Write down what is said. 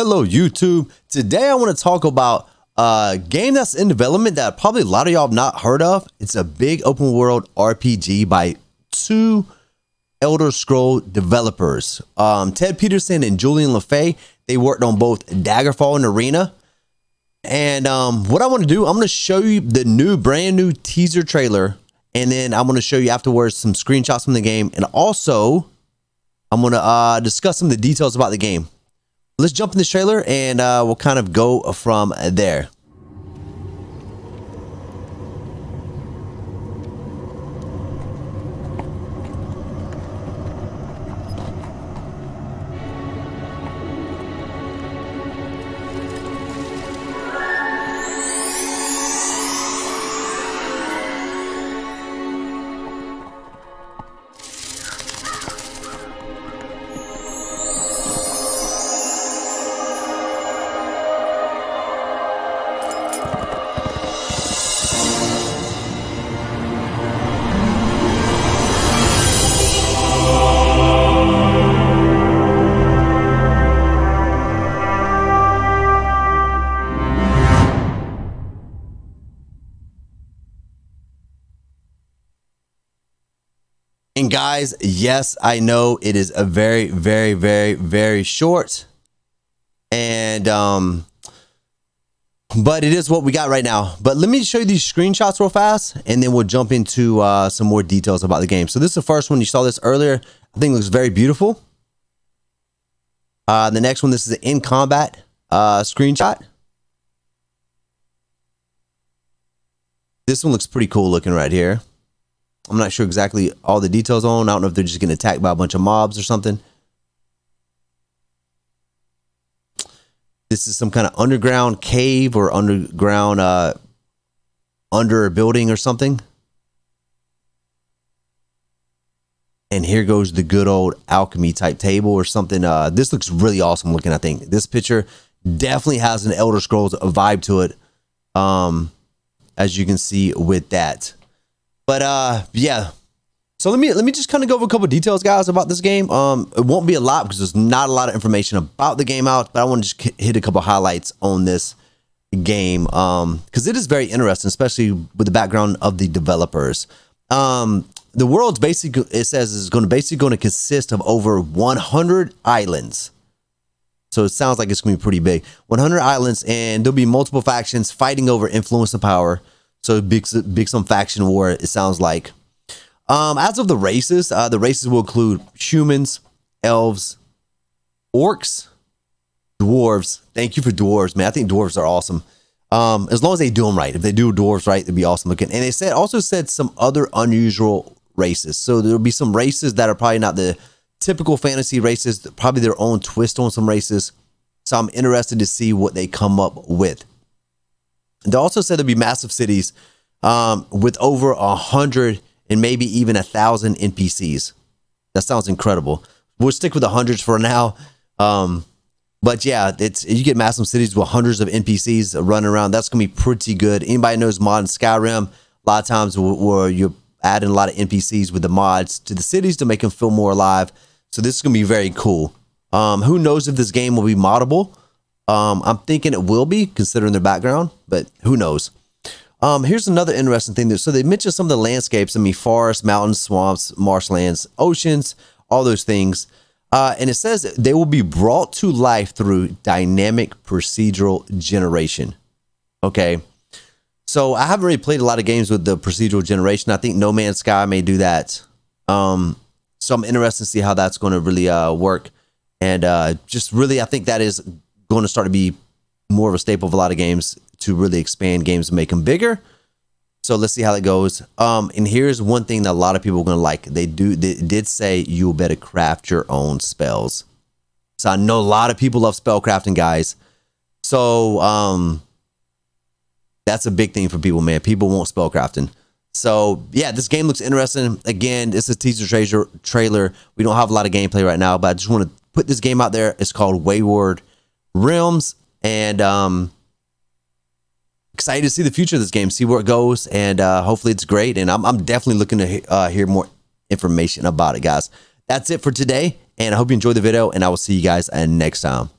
Hello YouTube. Today I want to talk about a game that's in development that probably a lot of y'all have not heard of. It's a big open world RPG by two Elder Scroll developers. Um, Ted Peterson and Julian LeFay, they worked on both Daggerfall and Arena. And um, what I want to do, I'm going to show you the new brand new teaser trailer. And then I'm going to show you afterwards some screenshots from the game. And also, I'm going to uh, discuss some of the details about the game let's jump in this trailer and uh, we'll kind of go from there. And guys, yes, I know it is a very, very, very, very short. And, um, but it is what we got right now. But let me show you these screenshots real fast, and then we'll jump into uh, some more details about the game. So this is the first one. You saw this earlier. I think looks very beautiful. Uh, the next one, this is an in combat uh, screenshot. This one looks pretty cool looking right here. I'm not sure exactly all the details on. I don't know if they're just getting attacked by a bunch of mobs or something. This is some kind of underground cave or underground uh, under a building or something. And here goes the good old alchemy type table or something. Uh, this looks really awesome looking, I think. This picture definitely has an Elder Scrolls vibe to it. Um, as you can see with that. But uh, yeah. So let me let me just kind of go over a couple details, guys, about this game. Um, it won't be a lot because there's not a lot of information about the game out, but I want to just hit a couple highlights on this game um because it is very interesting especially with the background of the developers um the world's basically it says is going to basically going to consist of over 100 islands so it sounds like it's going to be pretty big 100 islands and there'll be multiple factions fighting over influence and power so big, big some faction war. It sounds like. Um, as of the races, uh, the races will include humans, elves, orcs, dwarves. Thank you for dwarves, man. I think dwarves are awesome. Um, as long as they do them right. If they do dwarves right, it'd be awesome looking. And they said also said some other unusual races. So there'll be some races that are probably not the typical fantasy races. Probably their own twist on some races. So I'm interested to see what they come up with. They also said there'd be massive cities um, with over a hundred and maybe even a thousand NPCs. That sounds incredible. We'll stick with the hundreds for now. Um, but yeah, it's you get massive cities with hundreds of NPCs running around. That's gonna be pretty good. Anybody knows modern Skyrim? A lot of times where you're adding a lot of NPCs with the mods to the cities to make them feel more alive. So this is gonna be very cool. Um, who knows if this game will be moddable? Um, I'm thinking it will be considering their background, but who knows? Um, here's another interesting thing. so they mentioned some of the landscapes. I mean, forests, mountains, swamps, marshlands, oceans, all those things. Uh, and it says they will be brought to life through dynamic procedural generation. Okay. So I haven't really played a lot of games with the procedural generation. I think No Man's Sky may do that. Um, so I'm interested to see how that's going to really uh, work. And uh, just really, I think that is going to start to be more of a staple of a lot of games to really expand games and make them bigger. So let's see how that goes. Um, and here's one thing that a lot of people are going to like. They do they did say you better craft your own spells. So I know a lot of people love spell crafting, guys. So um, that's a big thing for people, man. People want spell crafting. So yeah, this game looks interesting. Again, it's a teaser Trailer. We don't have a lot of gameplay right now, but I just want to put this game out there. It's called Wayward realms and um excited to see the future of this game see where it goes and uh hopefully it's great and i'm, I'm definitely looking to uh, hear more information about it guys that's it for today and i hope you enjoyed the video and i will see you guys uh, next time